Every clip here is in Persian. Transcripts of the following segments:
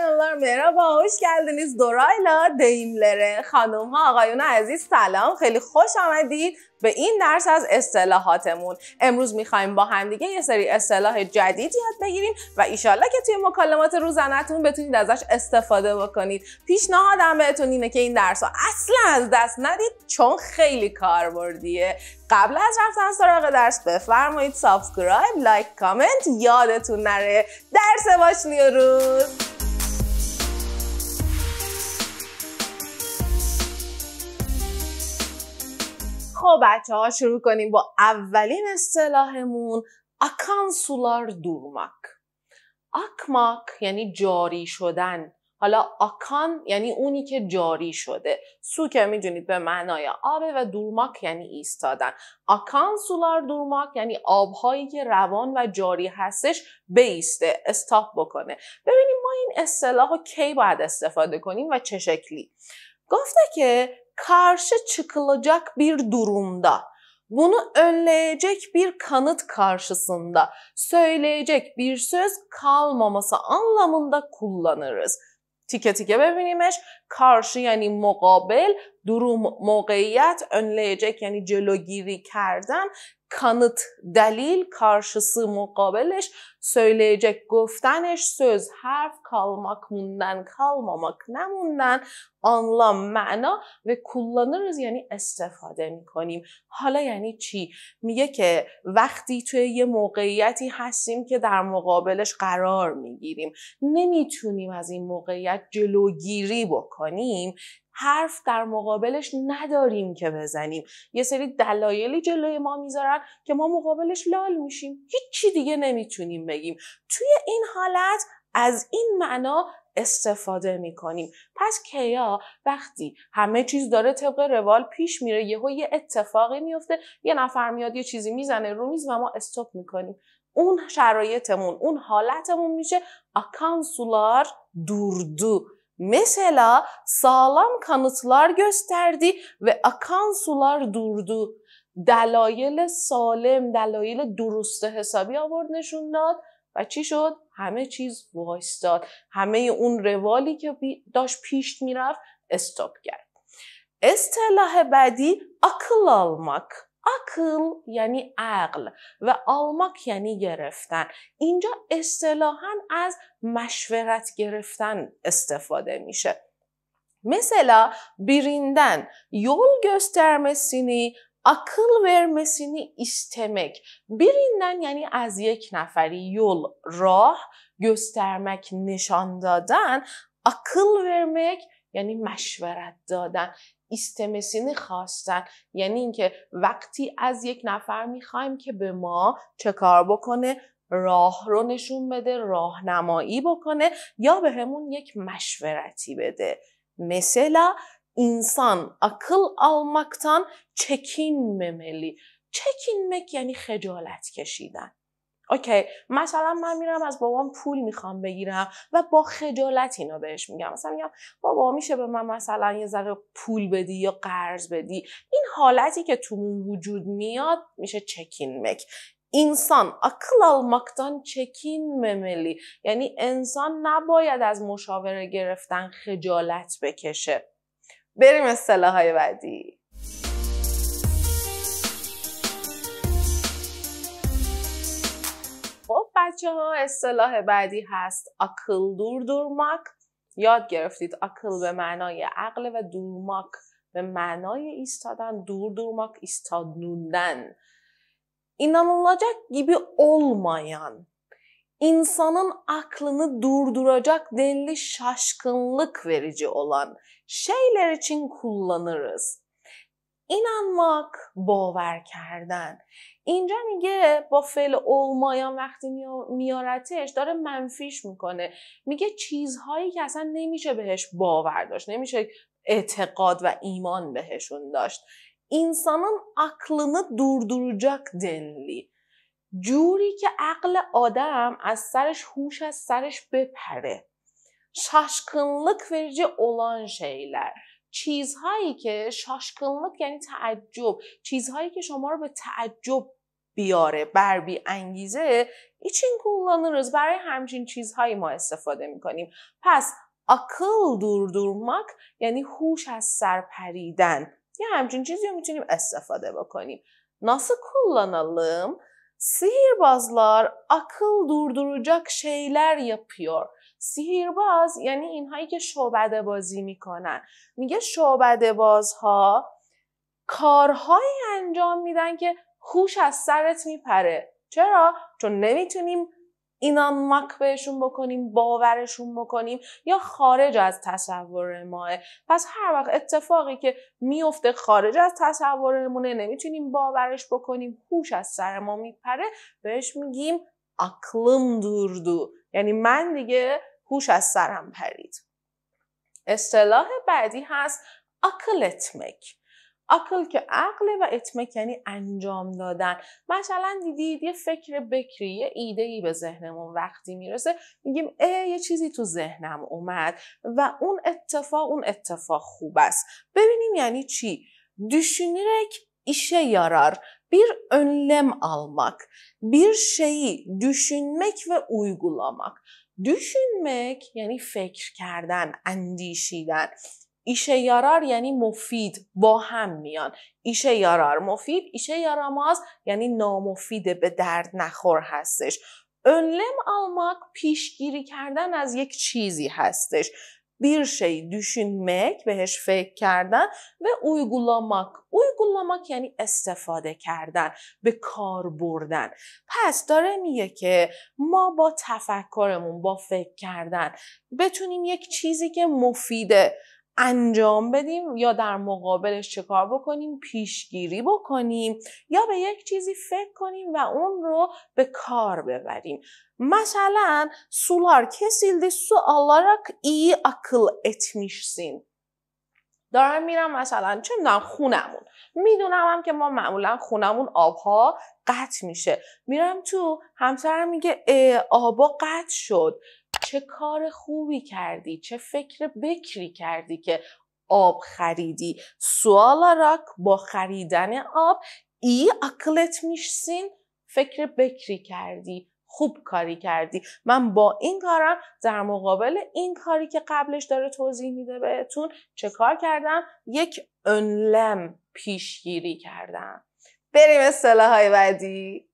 Hanımlar merhaba, hoş geldiniz Dora'yla deyimlere. خانم ها آقایون عزیز سلام خیلی خوش آمدید به این درس از اصطلاحاتمون امروز میخوایم با همدیگه یه سری اصطلاح جدید یاد بگیریم و ایشالله که توی مکالمات روزانهتون بتونید ازش استفاده بکنید پیشنهادم بهتون اینه که این درس ها اصلا از دست ندید چون خیلی کاربردیه قبل از رفتن سراغ درس بفرمایید سابسکرایب لایک کامنت یادتون نره درس باش روز. خب بچه ها شروع کنیم با اولین اصطلاحمون اکانسولار دورمک اکماک یعنی جاری شدن حالا آکان یعنی اونی که جاری شده سو که میدونید به معنای آبه و دورماک یعنی ایستادن آکان سولار دورماک یعنی آبهایی که روان و جاری هستش بیسته استاپ بکنه ببینیم ما این اصطلاح رو کی باید استفاده کنیم و چه شکلی گفته که karşı çıkılacak bir durumda, bunu önleyecek bir kanıt karşısında söyleyecek bir söz kalmaması anlamında kullanırız. Tike tike bebinimeş کارش یعنی مقابل درو موقعیت انلیجک یعنی جلوگیری کردن کانت دلیل کارشسی مقابلش سویلیجک گفتنش سوز حرف کالمک موندن کالمامک نموندن آنلا معنا و کلانرز یعنی استفاده میکنیم حالا یعنی چی میگه که وقتی توی یه موقعیتی هستیم که در مقابلش قرار میگیریم نمیتونیم از این موقعیت جلوگیری بکنیم حرف در مقابلش نداریم که بزنیم یه سری دلایلی جلوی ما میذارن که ما مقابلش لال میشیم هیچی دیگه نمیتونیم بگیم توی این حالت از این معنا استفاده میکنیم پس کیا وقتی همه چیز داره طبق روال پیش میره یهو یه اتفاقی میفته یه نفر میاد یه چیزی میزنه رو میز و ما استوب میکنیم اون شرایطمون اون حالتمون میشه اکانسولار دوردو Mesela sağlam kanıtlar gösterdi ve akan sular durdu. دلایل سالم دلایل درست حسابی آورد نشون داد و چی شد همه چیز وایستاد همه اون روالی که داشت پیش میرفت استاپ کرد اصطلاح بعدی اکل آلمک. عقل یعنی عقل و آلماک یعنی گرفتن اینجا اصطلاحا از مشورت گرفتن استفاده میشه مثلا بیریندن یول گسترمسینی، akıl ورمسینی استمک. بیریندن یعنی از یک نفری یول راه گسترمک نشان دادن akıl ورمک یعنی مشورت دادن استمسینی خواستن یعنی اینکه وقتی از یک نفر میخوایم که به ما چه کار بکنه راه رو نشون بده راهنمایی بکنه یا به همون یک مشورتی بده مثلا انسان آلمکتان چکین مملی چکین مک یعنی خجالت کشیدن. اوکی مثلا من میرم از بابام پول میخوام بگیرم و با خجالت اینا بهش میگم مثلا میگم بابا میشه به من مثلا یه ذره پول بدی یا قرض بدی این حالتی که تو وجود میاد میشه چکین مک انسان اکل المکتان چکین مملی یعنی انسان نباید از مشاوره گرفتن خجالت بکشه بریم اصطلاح های بعدی بچه ها اصطلاح بعدی هست عقل دور دورماک یاد گرفتید عقل به معنای عقل و دورماک به معنای ایستادن دور durmak istadnunden inanılacak gibi olmayan insanın aklını durduracak denli şaşkınlık verici olan şeyler için kullanırız. این ماک باور کردن اینجا میگه با فعل اومایان وقتی میارتش داره منفیش میکنه میگه چیزهایی که اصلا نمیشه بهش باور داشت نمیشه اعتقاد و ایمان بهشون داشت انسانان aklını durduracak دنلی. جوری که عقل آدم از سرش هوش از سرش بپره. شاشکنلک ورجه اولان شیلر. چیزهایی که شاشکلنک یعنی تعجب چیزهایی که شما رو به تعجب بیاره بر بی انگیزه için kullanırız. برای همچین چیزهایی ما استفاده میکنیم. پس akıl durdurmak یعنی هوش از سر پریدن. یه همچین چیزی رو میتونیم استفاده بکنیم. Nasıl kullanalım? Sihirbazlar akıl durduracak şeyler yapıyor. سیرباز یعنی اینهایی که شعبده بازی میکنن میگه شعبده بازها کارهایی انجام میدن که خوش از سرت میپره چرا چون نمیتونیم اینا مک بهشون بکنیم باورشون بکنیم یا خارج از تصور ماه پس هر وقت اتفاقی که میفته خارج از تصورمونه نمیتونیم باورش بکنیم هوش از سر ما میپره بهش میگیم اکلم دوردو یعنی من دیگه هوش از سرم پرید اصطلاح بعدی هست اکل اتمک اکل که عقل و اتمک یعنی انجام دادن مثلا دیدید یه فکر بکری یه ایده ای به ذهنمون وقتی میرسه میگیم اه یه چیزی تو ذهنم اومد و اون اتفاق اون اتفاق خوب است ببینیم یعنی چی düşünerek işe یارار، bir önlem almak, bir şeyi düşünmek ve uygulamak. Düşünmek یعنی فکر کردن، اندیشیدن. ایشه یارار یعنی مفید با هم میان ایشه یارار مفید ایشه یاراماز یعنی نامفید به درد نخور هستش önlem almak پیشگیری کردن از یک چیزی هستش یک دوشین مک بهش فکر کردن و uygulamak. uygulamak یعنی استفاده کردن، به کار بردن. پس داره میگه که ما با تفکرمون، با فکر کردن بتونیم یک چیزی که مفیده انجام بدیم یا در مقابلش کار بکنیم پیشگیری بکنیم یا به یک چیزی فکر کنیم و اون رو به کار ببریم مثلا سولار کسیلدی سو آلارک ای اکل اتمیشسین دارم میرم مثلا چه میدونم خونمون میدونم هم که ما معمولا خونمون آبها قطع میشه میرم تو همسرم میگه آبا قطع شد چه کار خوبی کردی چه فکر بکری کردی که آب خریدی سوال راک با خریدن آب ای اقلت میشسین فکر بکری کردی خوب کاری کردی من با این کارم در مقابل این کاری که قبلش داره توضیح میده بهتون چه کار کردم یک انلم پیشگیری کردم بریم اصطلاح های بعدی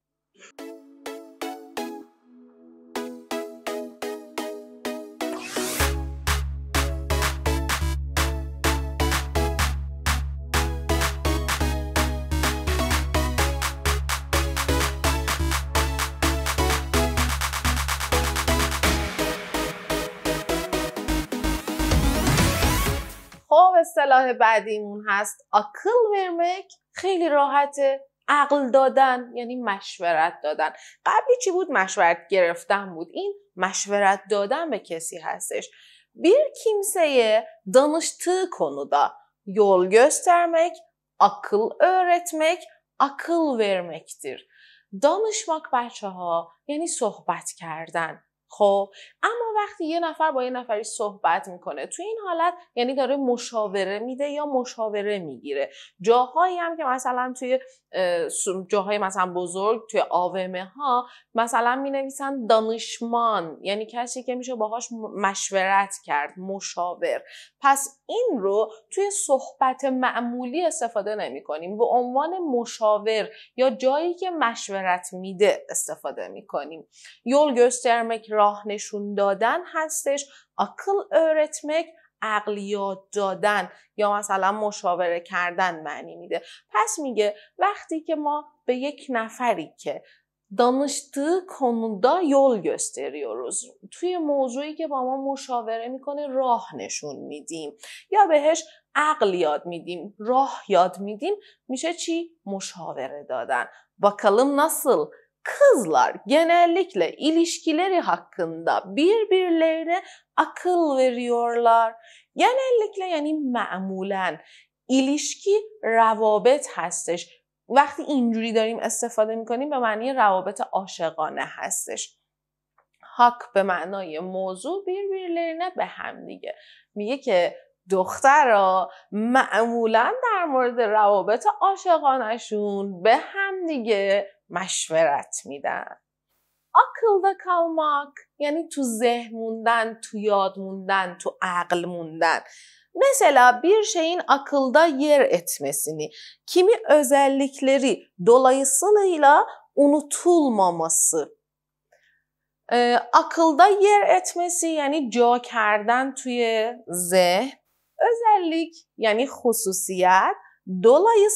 اصطلاح بعدیمون هست اکل ورمک خیلی راحته عقل دادن یعنی مشورت دادن قبلی چی بود مشورت گرفتن بود این مشورت دادن به کسی هستش بیر kimseye danıştığı konuda yol گسترمک akıl ارتمک اکل ورمکتیر دانشمک بچه ها یعنی صحبت کردن خب اما وقتی یه نفر با یه نفری صحبت میکنه تو این حالت یعنی داره مشاوره میده یا مشاوره میگیره جاهایی هم که مثلا توی جاهای مثلا بزرگ توی آومه ها مثلا می نویسن دانشمان یعنی کسی که میشه باهاش مشورت کرد مشاور پس این رو توی صحبت معمولی استفاده نمی کنیم به عنوان مشاور یا جایی که مشورت میده استفاده می کنیم یول گسترمک را راه نشون دادن هستش اکل öğretmek عقل یاد دادن یا مثلا مشاوره کردن معنی میده پس میگه وقتی که ما به یک نفری که دانشتی konuda یول gösteriyoruz. توی موضوعی که با ما مشاوره میکنه راه نشون میدیم یا بهش عقل یاد میدیم راه یاد میدیم میشه چی؟ مشاوره دادن. Bakalım نسل؟ kızlar genellikle ilişkileri hakkında birbirlerine akıl veriyorlar. Genellikle یعنی معمولا ilişki روابط هستش وقتی اینجوری داریم استفاده میکنیم به معنی روابط عاشقانه هستش حق به معنای موضوع بیربیرلرینه به هم دیگه میگه که دخترا معمولا در مورد روابط عاشقانشون به هم دیگه مشورت میدن آکلدا کالماک یعنی تو ذهن موندن تو یاد موندن تو عقل موندden Mesela bir şeyin akılda yer etmesini, kimi özellikleri dolayısıyla unutulmaması. Ee, akılda yer etmesi yani jokerden tuye zeh. özellik یعنی خصوصیت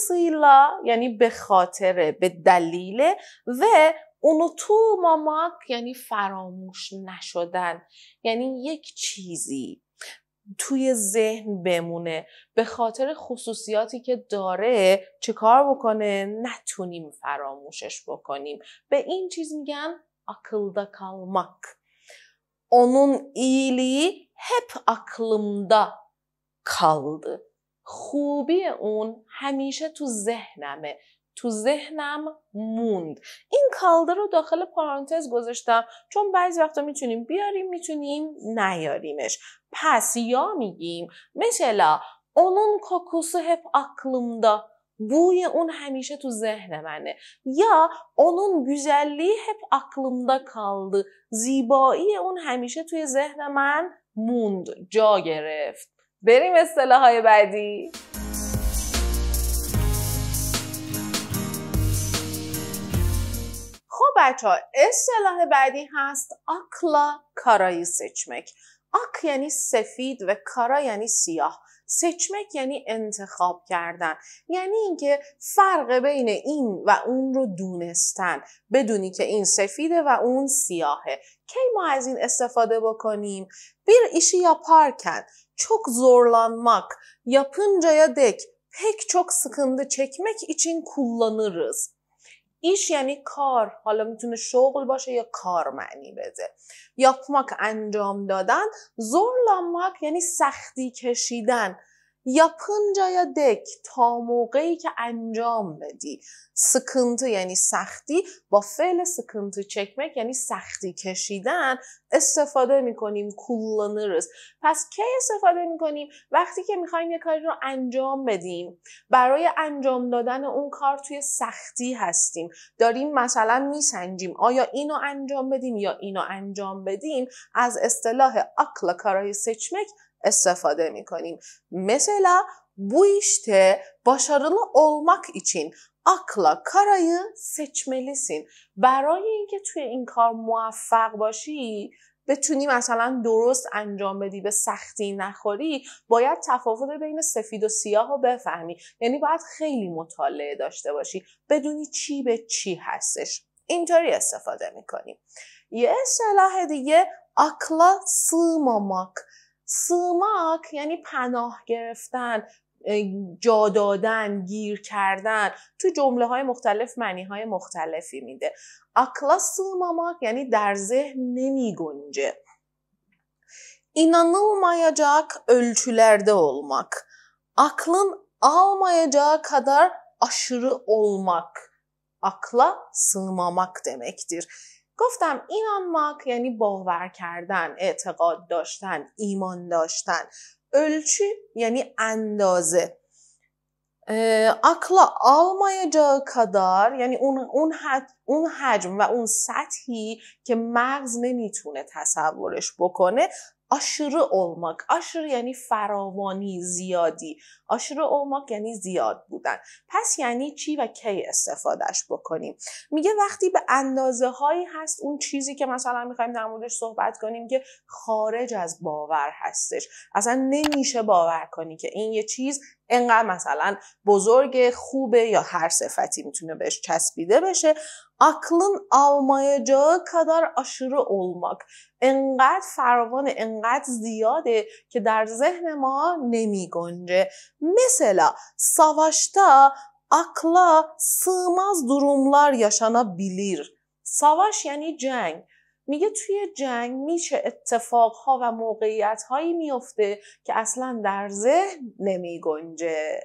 سیلا یعنی به خاطر به دلیل و اونو تو ماماک یعنی فراموش نشدن یعنی یک چیزی توی ذهن بمونه به خاطر خصوصیاتی که داره چه کار بکنه نتونیم فراموشش بکنیم به این چیز میگن akılda اونون ایلی ایلی hep دا کالد خوبی اون همیشه تو ذهنمه تو ذهنم موند این کالده رو داخل پارانتز گذاشتم چون بعضی وقتا میتونیم بیاریم میتونیم نیاریمش پس یا میگیم مثلا اونون کوکوسو hep aklımda. بوی اون همیشه تو ذهن منه یا اونون güzelliği hep aklımda کالد زیبایی اون همیشه توی ذهن من موند جا گرفت بریم اصطلاح های بعدی خب بچه ها اصطلاح بعدی هست آکلا کارایی سچمک آک یعنی سفید و کارا یعنی سیاه سچمک یعنی انتخاب کردن یعنی اینکه فرق بین این و اون رو دونستن بدونی که این سفیده و اون سیاهه کی ما از این استفاده بکنیم بیر ایشی یا parken çok zorlanmak yapınca یا دک. pek çok sıkıntı çekmek için kullanırız ایش یعنی کار حالا میتونه شغل باشه یا کار معنی بده یا کمک انجام دادن زور لاماک یعنی سختی کشیدن پنجا یا دک تا موقعی که انجام بدی sıkıntı یعنی سختی با فعل sıkıntı چکمک یعنی سختی کشیدن استفاده میکنیم kullanırız پس کی استفاده میکنیم وقتی که میخوایم یه کاری رو انجام بدیم برای انجام دادن اون کار توی سختی هستیم داریم مثلا میسنجیم آیا اینو انجام بدیم یا اینو انجام بدیم از اصطلاح اکلا کارای سچمک استفاده میکنیم. مثلا بویشته işte başarılı olmak için akla karayı seçmelisin. برای اینکه توی این کار موفق باشی بتونی مثلا درست انجام بدی به سختی نخوری باید تفاوت بین سفید و سیاه رو بفهمی یعنی باید خیلی مطالعه داشته باشی بدونی چی به چی هستش اینطوری استفاده میکنیم یه اصطلاح دیگه akla sığmamak سوماک یعنی پناه گرفتن جا دادن گیر کردن تو جمله های مختلف معنی های مختلفی میده اکلا سوماک یعنی در ذهن نمی گنجه inanılmayacak ölçülerde olmak, aklın almayacağı kadar aşırı olmak, akla sığmamak demektir. گفتم این ماک یعنی باور کردن اعتقاد داشتن ایمان داشتن الچی یعنی اندازه akla جا کدار یعنی اون اون, اون حجم و اون سطحی که مغز نمیتونه تصورش بکنه aşırı olmak. Aşırı یعنی فراوانی زیادی. aşırı olmak یعنی زیاد بودن. پس یعنی چی و کی استفادهش بکنیم؟ میگه وقتی به اندازه هایی هست اون چیزی که مثلا میخوایم در موردش صحبت کنیم که خارج از باور هستش. اصلا نمیشه باور کنی که این یه چیز انقدر مثلا بزرگ خوبه یا هر صفتی میتونه بهش چسبیده بشه aklın almayacağı kadar aşırı olmak انقدر فراوان انقدر زیاده که در ذهن ما نمی گنجه مثلا savaşta سیماز sığmaz durumlar بیلیر سواش یعنی جنگ میگه توی جنگ میشه اتفاقها و موقعیت هایی میفته که اصلا در ذهن نمی گنجه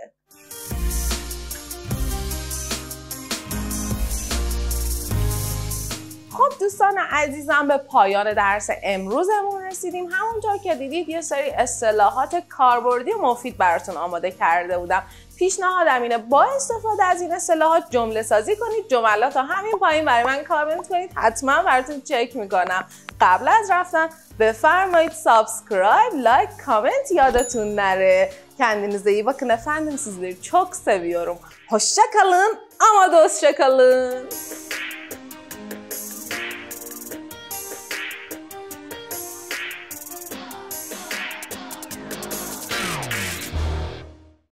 خب دوستان عزیزم به پایان درس امروزمون رسیدیم همونطور که دیدید یه سری اصطلاحات کاربردی و مفید براتون آماده کرده بودم پیشنهادم اینه با استفاده از این اصطلاحات جمله سازی کنید جملات رو همین پایین برای من کامنت کنید حتما براتون چک میکنم قبل از رفتن بفرمایید سابسکرایب لایک کامنت یادتون نره کندین زیبا bakın efendim sizleri çok seviyorum hoşça kalın ama